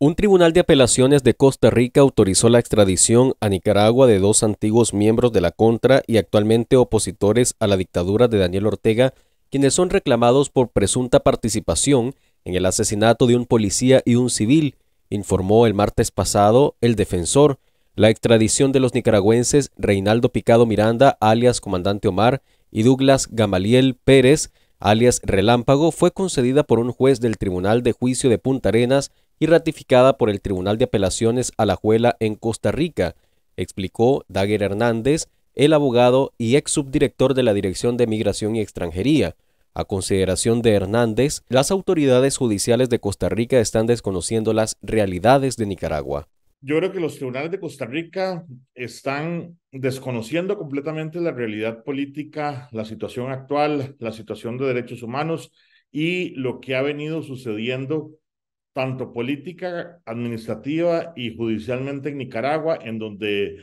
Un tribunal de apelaciones de Costa Rica autorizó la extradición a Nicaragua de dos antiguos miembros de la Contra y actualmente opositores a la dictadura de Daniel Ortega, quienes son reclamados por presunta participación en el asesinato de un policía y un civil, informó el martes pasado el defensor. La extradición de los nicaragüenses Reinaldo Picado Miranda, alias Comandante Omar, y Douglas Gamaliel Pérez, alias Relámpago, fue concedida por un juez del Tribunal de Juicio de Punta Arenas y ratificada por el Tribunal de Apelaciones a la Juela en Costa Rica, explicó Daguer Hernández, el abogado y ex subdirector de la Dirección de Migración y Extranjería. A consideración de Hernández, las autoridades judiciales de Costa Rica están desconociendo las realidades de Nicaragua. Yo creo que los tribunales de Costa Rica están desconociendo completamente la realidad política, la situación actual, la situación de derechos humanos y lo que ha venido sucediendo tanto política, administrativa y judicialmente en Nicaragua, en donde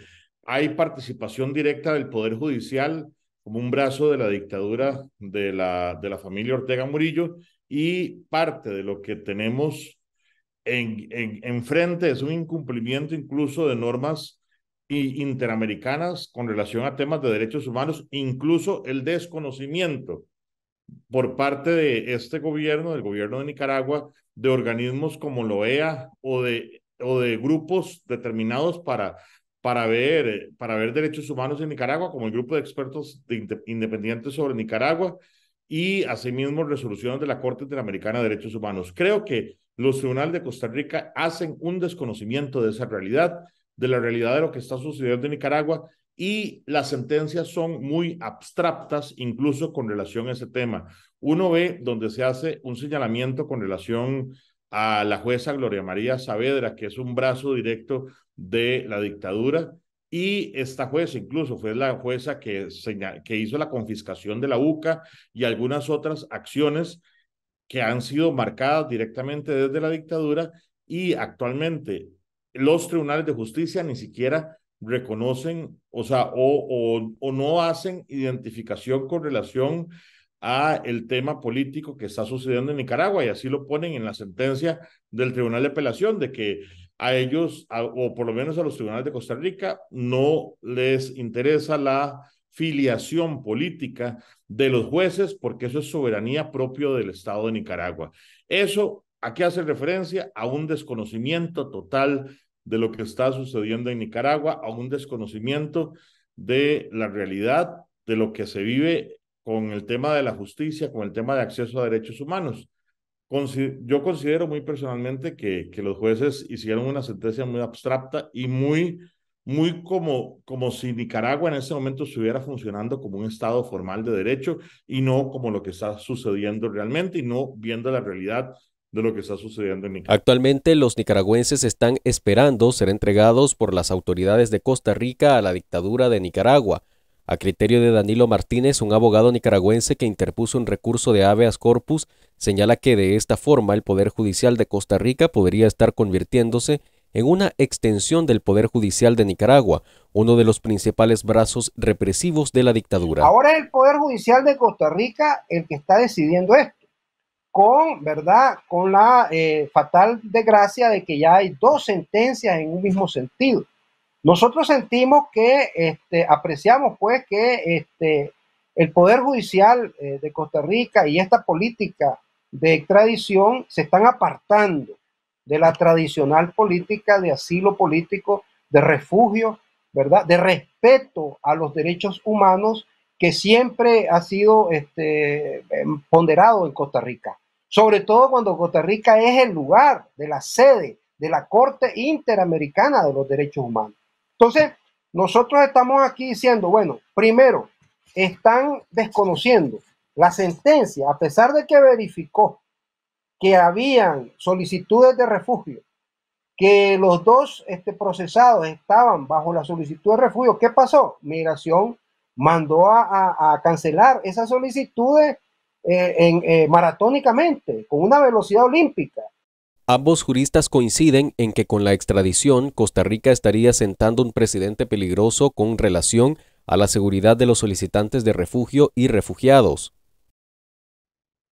hay participación directa del Poder Judicial como un brazo de la dictadura de la, de la familia Ortega Murillo y parte de lo que tenemos en, en, es un incumplimiento incluso de normas interamericanas con relación a temas de derechos humanos, incluso el desconocimiento por parte de este gobierno, del gobierno de Nicaragua, de organismos como OEA o de, o de grupos determinados para, para, ver, para ver derechos humanos en Nicaragua, como el grupo de expertos independientes sobre Nicaragua y asimismo resoluciones de la Corte Interamericana de Derechos Humanos. Creo que los tribunales de Costa Rica hacen un desconocimiento de esa realidad, de la realidad de lo que está sucediendo en Nicaragua y las sentencias son muy abstractas incluso con relación a ese tema. Uno ve donde se hace un señalamiento con relación a la jueza Gloria María Saavedra, que es un brazo directo de la dictadura, y esta jueza incluso fue la jueza que, que hizo la confiscación de la UCA y algunas otras acciones que han sido marcadas directamente desde la dictadura y actualmente los tribunales de justicia ni siquiera reconocen, o sea, o, o, no hacen identificación con relación a el tema político que está sucediendo en Nicaragua y así lo ponen en la sentencia del Tribunal de Apelación de que a ellos o por lo menos a los tribunales de Costa Rica no les interesa la filiación política de los jueces porque eso es soberanía propio del Estado de Nicaragua. Eso a qué hace referencia a un desconocimiento total de lo que está sucediendo en Nicaragua, a un desconocimiento de la realidad, de lo que se vive con el tema de la justicia, con el tema de acceso a derechos humanos. Yo considero muy personalmente que, que los jueces hicieron una sentencia muy abstracta y muy, muy como, como si Nicaragua en ese momento estuviera funcionando como un Estado formal de derecho y no como lo que está sucediendo realmente y no viendo la realidad de lo que está sucediendo en Nicaragua. Actualmente los nicaragüenses están esperando ser entregados por las autoridades de Costa Rica a la dictadura de Nicaragua. A criterio de Danilo Martínez, un abogado nicaragüense que interpuso un recurso de habeas corpus, señala que de esta forma el Poder Judicial de Costa Rica podría estar convirtiéndose en una extensión del Poder Judicial de Nicaragua, uno de los principales brazos represivos de la dictadura. Ahora es el Poder Judicial de Costa Rica el que está decidiendo esto con, ¿verdad? Con la eh, fatal desgracia de que ya hay dos sentencias en un mismo sentido. Nosotros sentimos que, este, apreciamos pues que este, el Poder Judicial eh, de Costa Rica y esta política de extradición se están apartando de la tradicional política de asilo político, de refugio, ¿verdad? De respeto a los derechos humanos que siempre ha sido este, em, ponderado en Costa Rica sobre todo cuando Costa Rica es el lugar de la sede de la Corte Interamericana de los Derechos Humanos. Entonces, nosotros estamos aquí diciendo, bueno, primero, están desconociendo la sentencia, a pesar de que verificó que habían solicitudes de refugio, que los dos este, procesados estaban bajo la solicitud de refugio. ¿Qué pasó? Migración mandó a cancelar esas solicitudes eh, en, eh, maratónicamente, con una velocidad olímpica. Ambos juristas coinciden en que con la extradición Costa Rica estaría sentando un precedente peligroso con relación a la seguridad de los solicitantes de refugio y refugiados.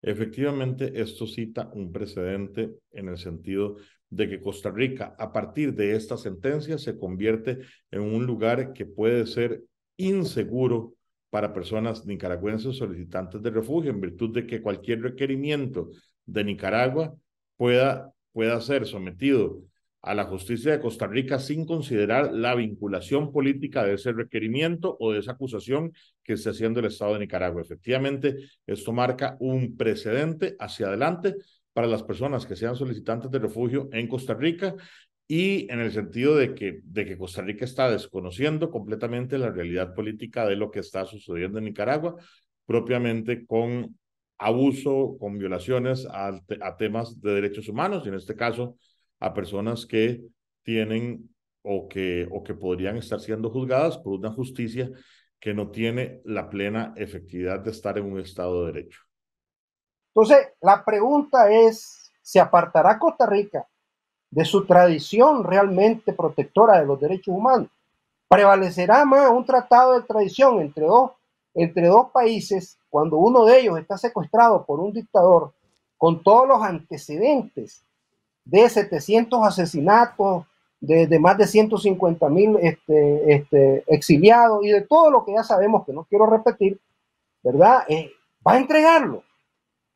Efectivamente, esto cita un precedente en el sentido de que Costa Rica, a partir de esta sentencia, se convierte en un lugar que puede ser inseguro para personas nicaragüenses solicitantes de refugio, en virtud de que cualquier requerimiento de Nicaragua pueda, pueda ser sometido a la justicia de Costa Rica sin considerar la vinculación política de ese requerimiento o de esa acusación que esté haciendo el Estado de Nicaragua. Efectivamente, esto marca un precedente hacia adelante para las personas que sean solicitantes de refugio en Costa Rica y en el sentido de que, de que Costa Rica está desconociendo completamente la realidad política de lo que está sucediendo en Nicaragua, propiamente con abuso, con violaciones a, temas de derechos humanos, y en este caso a personas que tienen o que, o que podrían estar siendo juzgadas por una justicia que no tiene la plena efectividad de estar en un Estado de Derecho. Entonces, la pregunta es, ¿se apartará Costa Rica de su tradición realmente protectora de los derechos humanos. Prevalecerá más un tratado de tradición entre dos, entre dos países cuando uno de ellos está secuestrado por un dictador con todos los antecedentes de 700 asesinatos, de, más de 150 mil este, este, exiliados y de todo lo que ya sabemos, que no quiero repetir, ¿verdad? Eh, va a entregarlo.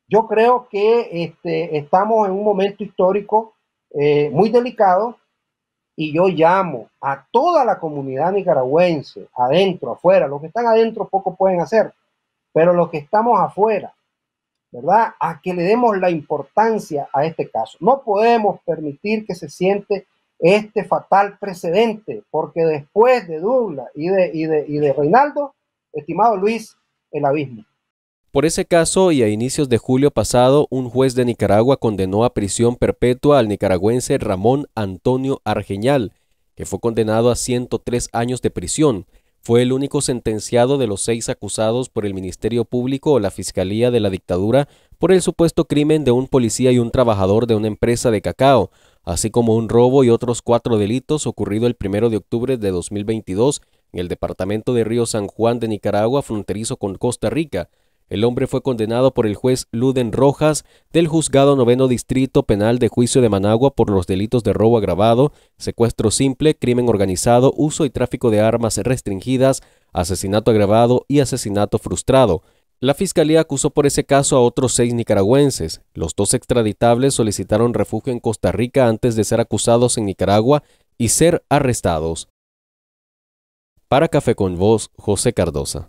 Yo creo que este, estamos en un momento histórico eh, muy delicado y yo llamo a toda la comunidad nicaragüense, adentro, afuera, los que están adentro poco pueden hacer, pero los que estamos afuera, ¿verdad? A que le demos la importancia a este caso. No podemos permitir que se siente este fatal precedente, porque después de Dubla y de, y de, y de Reinaldo, estimado Luis, el abismo. Por ese caso y a inicios de julio pasado, un juez de Nicaragua condenó a prisión perpetua al nicaragüense Ramón Antonio Argeñal, que fue condenado a 103 años de prisión. Fue el único sentenciado de los seis acusados por el Ministerio Público o la Fiscalía de la Dictadura por el supuesto crimen de un policía y un trabajador de una empresa de cacao, así como un robo y otros cuatro delitos ocurrido el 1 de octubre de 2022 en el departamento de Río San Juan de Nicaragua fronterizo con Costa Rica, el hombre fue condenado por el juez Luden Rojas del Juzgado Noveno Distrito Penal de Juicio de Managua por los delitos de robo agravado, secuestro simple, crimen organizado, uso y tráfico de armas restringidas, asesinato agravado y asesinato frustrado. La fiscalía acusó por ese caso a otros seis nicaragüenses. Los dos extraditables solicitaron refugio en Costa Rica antes de ser acusados en Nicaragua y ser arrestados. Para Café con Voz, José Cardosa.